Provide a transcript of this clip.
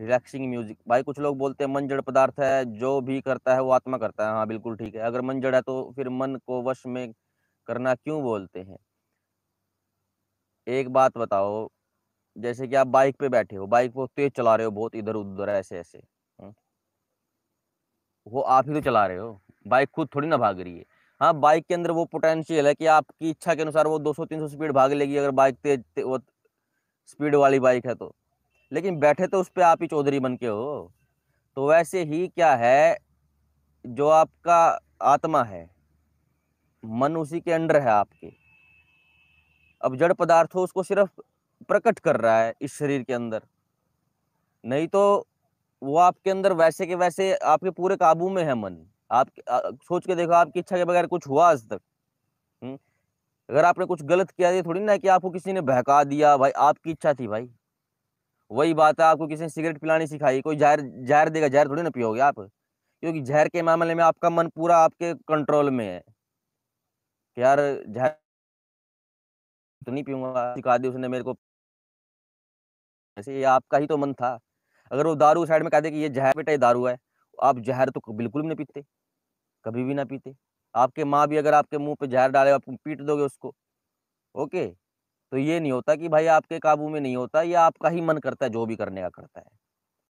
Relaxing music भाई कुछ लोग बोलते हैं मन जड़ पदार्थ है जो भी करता है वो आत्मा करता है हाँ बिल्कुल ठीक है अगर मन जड़ है तो फिर मन को वश में करना क्यों बोलते हैं एक बात बताओ जैसे कि आप बाइक पे बैठे हो बाइक को तेज चला रहे हो बहुत इधर उधर ऐसे ऐसे हाँ। वो आप ही तो चला रहे हो बाइक खुद थोड़ी ना भाग रही है हाँ बाइक के अंदर वो पोटेंशियल है कि आपकी इच्छा के अनुसार वो 200-300 स्पीड भाग लेगी अगर बाइक तेज ते, वो स्पीड वाली बाइक है तो लेकिन बैठे तो उस पर आप ही चौधरी बन के हो तो वैसे ही क्या है जो आपका आत्मा है मन उसी के अंडर है आपके अब जड़ पदार्थ हो उसको सिर्फ प्रकट कर रहा है इस शरीर के अंदर नहीं तो वो आपके अंदर वैसे के वैसे आपके पूरे काबू में है मन आप सोच के देखो आपकी इच्छा के बगैर कुछ हुआ आज तक हम्म? अगर आपने कुछ गलत किया थोड़ी ना कि आपको किसी ने बहका दिया भाई आपकी इच्छा थी भाई वही बात है आपको किसी ने सिगरेट पिलानी सिखाई कोई जहर जहर देगा जहर थोड़ी ना पियोगे आप क्योंकि जहर के मामले में आपका मन पूरा आपके कंट्रोल में है कि यार जहर तो नहीं पीऊंगा सिखा दी उसने मेरे को ऐसे ये आपका ही तो मन था अगर वो दारू साइड में कह दे कि ये जहर बेटा ये दारू है आप जहर तो बिल्कुल भी ना पीते कभी भी ना पीते आपके माँ भी अगर आपके मुंह पे जहर डाले आप पीट दोगे उसको ओके तो ये नहीं होता कि भाई आपके काबू में नहीं होता ये आपका ही मन करता है जो भी करने का करता है